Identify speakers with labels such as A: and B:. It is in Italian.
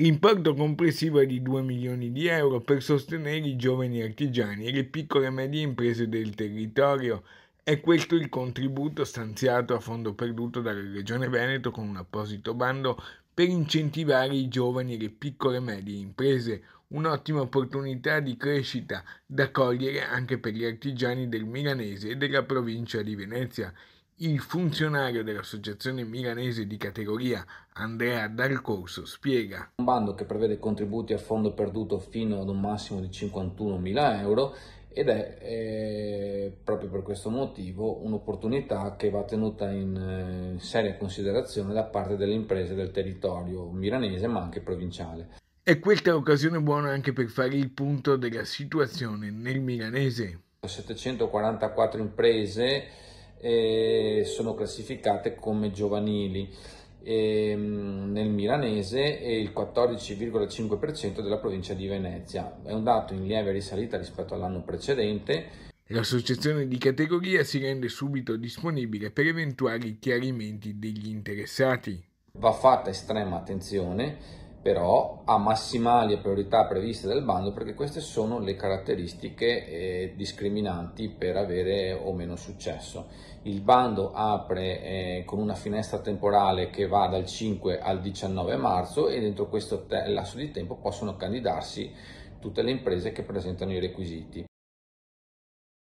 A: L'importo complessivo è di 2 milioni di euro per sostenere i giovani artigiani e le piccole e medie imprese del territorio. È questo il contributo stanziato a fondo perduto dalla Regione Veneto con un apposito bando per incentivare i giovani e le piccole e medie imprese, un'ottima opportunità di crescita da cogliere anche per gli artigiani del Milanese e della provincia di Venezia. Il funzionario dell'associazione milanese di categoria Andrea Dal Corso spiega. Un bando
B: che prevede contributi a fondo perduto fino ad un massimo di 51.000 euro ed è eh, proprio per questo motivo un'opportunità che va tenuta in eh, seria considerazione da parte delle imprese del territorio milanese ma anche provinciale.
A: E questa è l'occasione buona anche per fare il punto della situazione nel milanese.
B: 744 imprese eh, sono classificate come giovanili eh, nel milanese e il 14,5% della provincia di Venezia. È un dato in lieve risalita rispetto all'anno precedente.
A: L'associazione di categoria si rende subito disponibile per eventuali chiarimenti degli interessati.
B: Va fatta estrema
A: attenzione
B: però a massimali e priorità previste dal bando perché queste sono le caratteristiche eh, discriminanti per avere o meno successo. Il bando apre eh, con una finestra temporale che va dal 5 al 19 marzo e dentro questo lasso di tempo possono candidarsi tutte le imprese che presentano i requisiti.